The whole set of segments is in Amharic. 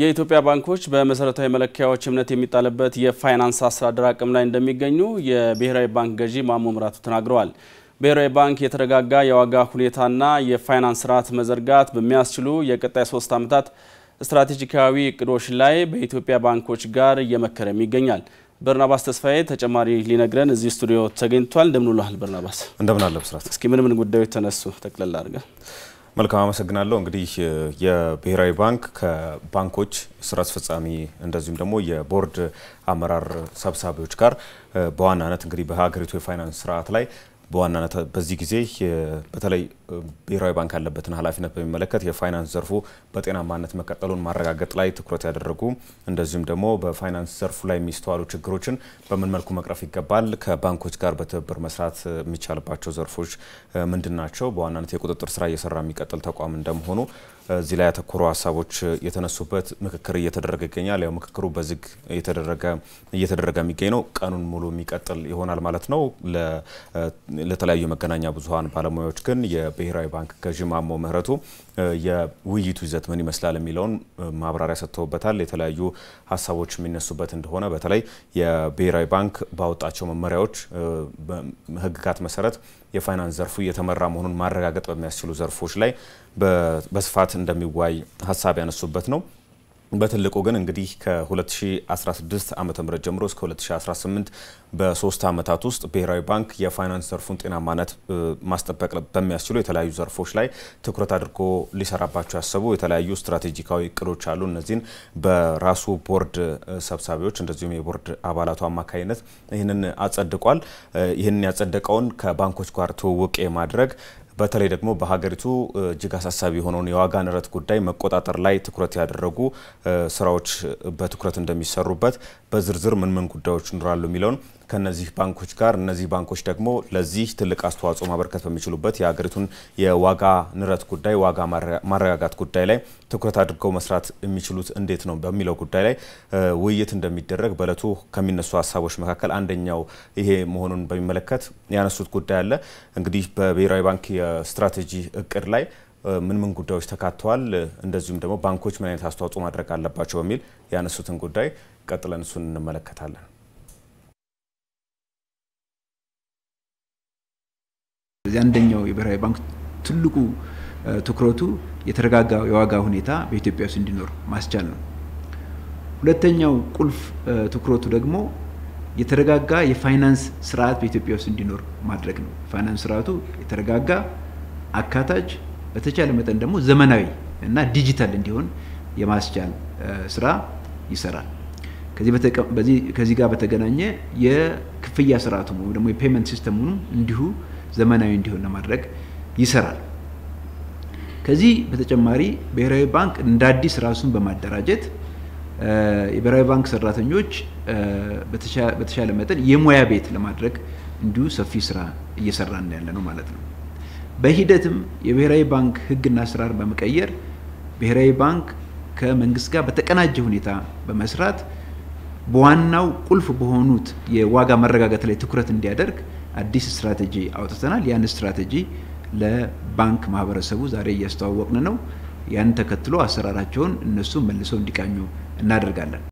የኢትዮጵያ ባንኮች በመሰረታዊ መለኪያዎች እምነት የሚጣልበት የፋይናንስ አስተዳደር አቅም ላይ እንደሚገኙ የብሔራዊ ባንክ ገዢ ማሞ ምራቱ ተናግረዋል። ብሔራዊ ባንክ የተረጋጋ የዋጋ ሁኔታና የፋይናንስ ስርዓት መዘርጋት በሚያስችሉ የቀጣይ ሶስት ዓመታት ስትራቴጂካዊ እቅዶች ላይ በኢትዮጵያ ባንኮች ጋር እየመከረም ይገኛል። በርናባስ ተስፋዬ ተጨማሪ ሊነግረን እዚህ ስቱዲዮ ተገኝቷል። እንደምንውልሃል በርናባስ? እንደምናለ ብስራት። እስኪ ምን ምን ጉዳዮች ተነሱ ጠቅለል አድርገን መልካም አመሰግናለሁ። እንግዲህ የብሔራዊ ባንክ ከባንኮች ስራ አስፈጻሚ እንደዚሁም ደግሞ የቦርድ አመራር ሰብሳቢዎች ጋር በዋናነት እንግዲህ በሀገሪቱ የፋይናንስ ስርዓት ላይ በዋናነት በዚህ ጊዜ በተለይ ብሔራዊ ባንክ ያለበትን ኃላፊነት በሚመለከት የፋይናንስ ዘርፉ በጤናማነት መቀጠሉን ማረጋገጥ ላይ ትኩረት ያደረጉ እንደዚሁም ደግሞ በፋይናንስ ዘርፉ ላይ የሚስተዋሉ ችግሮችን በምን መልኩ መቅረፍ ይገባል፣ ከባንኮች ጋር በትብብር መስራት የሚቻልባቸው ዘርፎች ምንድን ናቸው፣ በዋናነት የቁጥጥር ስራ እየሰራ የሚቀጥል ተቋም እንደመሆኑ እዚህ ላይ ያተኮሩ ሀሳቦች የተነሱበት ምክክር እየተደረገ ይገኛል። ያው ምክክሩ በዝግ እየተደረገ የሚገኝ ነው። ቀኑን ሙሉ የሚቀጥል ይሆናል ማለት ነው። ለተለያዩ መገናኛ ብዙሀን ባለሙያዎች ግን የብሔራዊ ባንክ ገዢ ማሞ ምህረቱ የውይይቱ ይዘት ምን ይመስላል የሚለውን ማብራሪያ ሰጥተውበታል። የተለያዩ ሀሳቦች የሚነሱበት እንደሆነ በተለይ የብሔራዊ ባንክ ባወጣቸው መመሪያዎች ህግጋት መሰረት የፋይናንስ ዘርፉ እየተመራ መሆኑን ማረጋገጥ በሚያስችሉ ዘርፎች ላይ በስፋት እንደሚዋይ ሀሳብ ያነሱበት ነው። በትልቁ ግን እንግዲህ ከ2016 ዓ ም ጀምሮ እስከ 2018 በሶስት ዓመታት ውስጥ ብሔራዊ ባንክ የፋይናንስ ዘርፉን ጤናማነት ማስጠበቅ በሚያስችሉ የተለያዩ ዘርፎች ላይ ትኩረት አድርጎ ሊሰራባቸው ያሰቡ የተለያዩ ስትራቴጂካዊ እቅዶች አሉ። እነዚህን በራሱ ቦርድ ሰብሳቢዎች እንደዚሁም የቦርድ አባላቱ አማካኝነት ይህንን አጸድቋል። ይህንን ያጸደቀውን ከባንኮች ጋር ትውውቅ የማድረግ በተለይ ደግሞ በሀገሪቱ እጅግ አሳሳቢ የሆነውን የዋጋ ንረት ጉዳይ መቆጣጠር ላይ ትኩረት ያደረጉ ስራዎች በትኩረት እንደሚሰሩበት በዝርዝር ምን ምን ጉዳዮች ይኖራሉ የሚለውን ከነዚህ ባንኮች ጋር እነዚህ ባንኮች ደግሞ ለዚህ ትልቅ አስተዋጽኦ ማበርከት በሚችሉበት የሀገሪቱን የዋጋ ንረት ጉዳይ፣ ዋጋ ማረጋጋት ጉዳይ ላይ ትኩረት አድርገው መስራት የሚችሉት እንዴት ነው በሚለው ጉዳይ ላይ ውይይት እንደሚደረግ በእለቱ ከሚነሱ ሀሳቦች መካከል አንደኛው ይሄ መሆኑን በሚመለከት ያነሱት ጉዳይ አለ። እንግዲህ በብሔራዊ ባንክ የስትራቴጂ እቅድ ላይ ምን ምን ጉዳዮች ተካተዋል፣ እንደዚሁም ደግሞ ባንኮች ምን አይነት አስተዋጽኦ ማድረግ አለባቸው በሚል ያነሱትን ጉዳይ ቀጥለን እሱን እንመለከታለን። አንደኛው የብሔራዊ ባንክ ትልቁ ትኩረቱ የተረጋጋ የዋጋ ሁኔታ በኢትዮጵያ ውስጥ እንዲኖር ማስቻል ነው። ሁለተኛው ቁልፍ ትኩረቱ ደግሞ የተረጋጋ የፋይናንስ ስርዓት በኢትዮጵያ ውስጥ እንዲኖር ማድረግ ነው። ፋይናንስ ስርዓቱ የተረጋጋ፣ አካታች፣ በተቻለ መጠን ደግሞ ዘመናዊ እና ዲጂታል እንዲሆን የማስቻል ስራ ይሰራል። ከዚህ ጋር በተገናኘ የክፍያ ስርዓቱ ወይም ደግሞ የፔመንት ሲስተሙ እንዲሁ ዘመናዊ እንዲሆን ለማድረግ ይሰራል። ከዚህ በተጨማሪ ብሔራዊ ባንክ እንደ አዲስ ራሱን በማደራጀት የብሔራዊ ባንክ ሰራተኞች በተሻለ መጠን የሙያ ቤት ለማድረግ እንዲሁ ሰፊ ስራ እየሰራ ያለ ነው ማለት ነው። በሂደትም የብሔራዊ ባንክ ህግና አሰራር በመቀየር ብሔራዊ ባንክ ከመንግስት ጋር በተቀናጀ ሁኔታ በመስራት በዋናው ቁልፍ በሆኑት የዋጋ መረጋጋት ላይ ትኩረት እንዲያደርግ አዲስ ስትራቴጂ አውጥተናል። ያን ስትራቴጂ ለባንክ ማህበረሰቡ ዛሬ እያስተዋወቅን ነው። ያን ተከትሎ አሰራራቸውን እነሱ መልሰው እንዲቃኙ እናደርጋለን።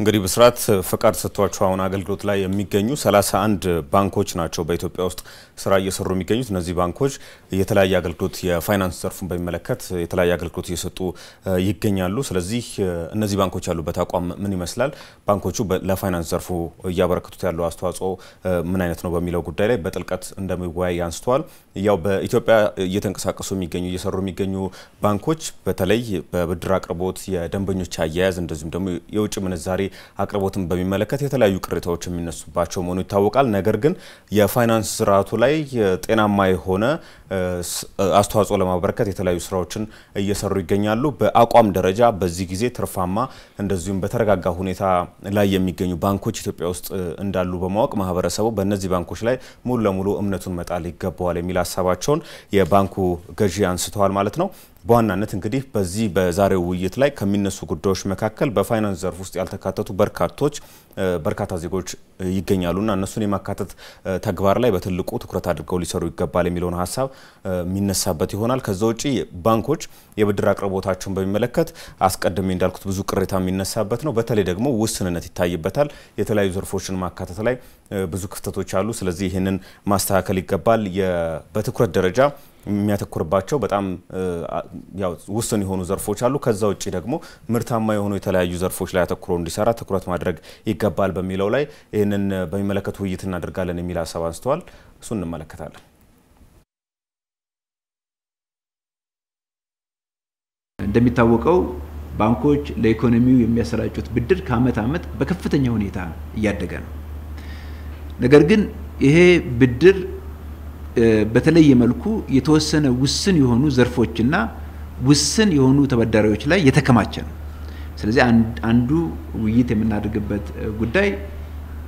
እንግዲህ ብስራት ፈቃድ ሰጥቷቸው አሁን አገልግሎት ላይ የሚገኙ 31 ባንኮች ናቸው በኢትዮጵያ ውስጥ ስራ እየሰሩ የሚገኙት። እነዚህ ባንኮች የተለያየ አገልግሎት የፋይናንስ ዘርፉን በሚመለከት የተለያየ አገልግሎት እየሰጡ ይገኛሉ። ስለዚህ እነዚህ ባንኮች ያሉበት አቋም ምን ይመስላል፣ ባንኮቹ ለፋይናንስ ዘርፉ እያበረከቱት ያለው አስተዋጽኦ ምን አይነት ነው በሚለው ጉዳይ ላይ በጥልቀት እንደሚወያይ አንስተዋል። ያው በኢትዮጵያ እየተንቀሳቀሱ የሚገኙ እየሰሩ የሚገኙ ባንኮች በተለይ በብድር አቅርቦት፣ የደንበኞች አያያዝ እንደዚሁም ደግሞ የውጭ ምንዛሪ አቅርቦትን በሚመለከት የተለያዩ ቅሬታዎች የሚነሱባቸው መሆኑ ይታወቃል። ነገር ግን የፋይናንስ ስርዓቱ ላይ ጤናማ የሆነ አስተዋጽኦ ለማበረከት የተለያዩ ስራዎችን እየሰሩ ይገኛሉ። በአቋም ደረጃ በዚህ ጊዜ ትርፋማ እንደዚሁም በተረጋጋ ሁኔታ ላይ የሚገኙ ባንኮች ኢትዮጵያ ውስጥ እንዳሉ በማወቅ ማህበረሰቡ በእነዚህ ባንኮች ላይ ሙሉ ለሙሉ እምነቱን መጣል ይገባዋል የሚል ሀሳባቸውን የባንኩ ገዢ አንስተዋል ማለት ነው። በዋናነት እንግዲህ በዚህ በዛሬው ውይይት ላይ ከሚነሱ ጉዳዮች መካከል በፋይናንስ ዘርፍ ውስጥ ያልተካተቱ በርካቶች በርካታ ዜጎች ይገኛሉና እነሱን የማካተት ተግባር ላይ በትልቁ ትኩረት አድርገው ሊሰሩ ይገባል የሚለውን ሀሳብ የሚነሳበት ይሆናል። ከዛ ውጭ ባንኮች የብድር አቅርቦታቸውን በሚመለከት አስቀድሜ እንዳልኩት ብዙ ቅሬታ የሚነሳበት ነው። በተለይ ደግሞ ውስንነት ይታይበታል። የተለያዩ ዘርፎችን ማካተት ላይ ብዙ ክፍተቶች አሉ። ስለዚህ ይህንን ማስተካከል ይገባል። በትኩረት ደረጃ የሚያተኩርባቸው በጣም ውስን የሆኑ ዘርፎች አሉ። ከዛ ውጭ ደግሞ ምርታማ የሆኑ የተለያዩ ዘርፎች ላይ አተኩሮ እንዲሰራ ትኩረት ማድረግ ይገባል በሚለው ላይ ይህንን በሚመለከት ውይይት እናደርጋለን የሚል ሀሳብ አንስተዋል። እሱ እንመለከታለን። እንደሚታወቀው ባንኮች ለኢኮኖሚው የሚያሰራጩት ብድር ከአመት አመት በከፍተኛ ሁኔታ እያደገ ነው። ነገር ግን ይሄ ብድር በተለየ መልኩ የተወሰነ ውስን የሆኑ ዘርፎችና ውስን የሆኑ ተበዳሪዎች ላይ የተከማቸ ነው። ስለዚህ አንዱ ውይይት የምናደርግበት ጉዳይ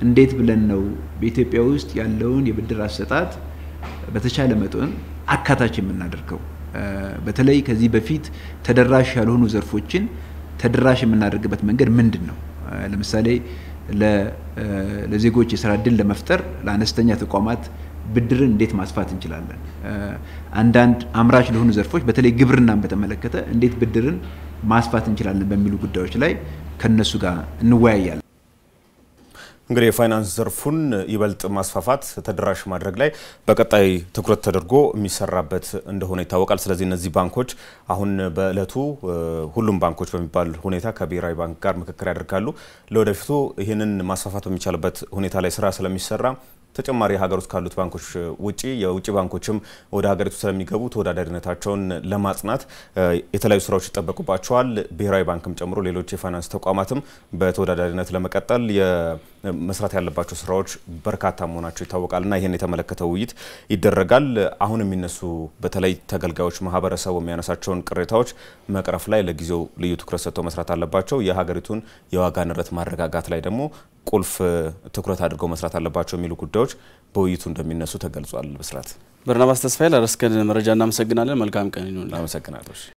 እንዴት ብለን ነው በኢትዮጵያ ውስጥ ያለውን የብድር አሰጣጥ በተቻለ መጠን አካታች የምናደርገው? በተለይ ከዚህ በፊት ተደራሽ ያልሆኑ ዘርፎችን ተደራሽ የምናደርግበት መንገድ ምንድን ነው? ለምሳሌ ለዜጎች የስራ እድል ለመፍጠር ለአነስተኛ ተቋማት ብድርን እንዴት ማስፋት እንችላለን? አንዳንድ አምራች ለሆኑ ዘርፎች በተለይ ግብርናን በተመለከተ እንዴት ብድርን ማስፋት እንችላለን በሚሉ ጉዳዮች ላይ ከነሱ ጋር እንወያያለን። እንግዲህ የፋይናንስ ዘርፉን ይበልጥ ማስፋፋት ተደራሽ ማድረግ ላይ በቀጣይ ትኩረት ተደርጎ የሚሰራበት እንደሆነ ይታወቃል። ስለዚህ እነዚህ ባንኮች አሁን በእለቱ ሁሉም ባንኮች በሚባል ሁኔታ ከብሔራዊ ባንክ ጋር ምክክር ያደርጋሉ። ለወደፊቱ ይህንን ማስፋፋት በሚቻልበት ሁኔታ ላይ ስራ ስለሚሰራ ተጨማሪ ሀገር ውስጥ ካሉት ባንኮች ውጪ የውጭ ባንኮችም ወደ ሀገሪቱ ስለሚገቡ ተወዳዳሪነታቸውን ለማጽናት የተለያዩ ስራዎች ይጠበቁባቸዋል። ብሔራዊ ባንክም ጨምሮ ሌሎች የፋይናንስ ተቋማትም በተወዳዳሪነት ለመቀጠል መስራት ያለባቸው ስራዎች በርካታ መሆናቸው ይታወቃል እና ይህን የተመለከተ ውይይት ይደረጋል። አሁን የሚነሱ በተለይ ተገልጋዮች ማህበረሰቡ የሚያነሳቸውን ቅሬታዎች መቅረፍ ላይ ለጊዜው ልዩ ትኩረት ሰጥተው መስራት አለባቸው። የሀገሪቱን የዋጋ ንረት ማረጋጋት ላይ ደግሞ ቁልፍ ትኩረት አድርገው መስራት አለባቸው የሚሉ ጉዳዮች በውይይቱ እንደሚነሱ ተገልጿል። ብስራት በርናባስ ተስፋዬ ላደረስከን መረጃ እናመሰግናለን። መልካም ቀን ይሁንልህ። አመሰግናለሁ።